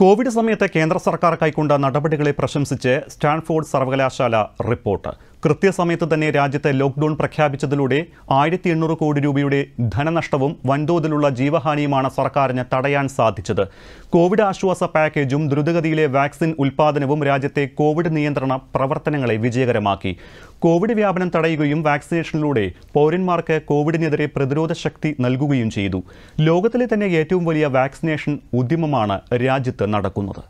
Covid സമയത്തെ കേന്ദ്ര സർക്കാർ കൈക്കൊണ്ട നടപടികളെ പ്രശംസിച്ച് സ്റ്റാൻഫോർഡ് സർവകലാശാല റിപ്പോർട്ട് കൃത്യസമയത്ത് തന്നെ രാജ്യത്ത് ലോക്ക്ഡൌൺ പ്രഖ്യാപിച്ചതിലൂടെ ആയിരത്തി എണ്ണൂറ് കോടി രൂപയുടെ ധനനഷ്ടവും വൻതോതിലുള്ള ജീവഹാനിയുമാണ് സർക്കാരിന് തടയാൻ സാധിച്ചത് കോവിഡ് ആശ്വാസ പാക്കേജും ദ്രുതഗതിയിലെ വാക്സിൻ ഉൽപാദനവും രാജ്യത്തെ കോവിഡ് നിയന്ത്രണ പ്രവർത്തനങ്ങളെ വിജയകരമാക്കി കോവിഡ് വ്യാപനം തടയുകയും വാക്സിനേഷനിലൂടെ പൗരന്മാർക്ക് കോവിഡിനെതിരെ പ്രതിരോധ ശക്തി നൽകുകയും ചെയ്തു ലോകത്തിലെ തന്നെ ഏറ്റവും വലിയ വാക്സിനേഷൻ ഉദ്യമമാണ് രാജ്യത്ത് നടക്കുന്നത്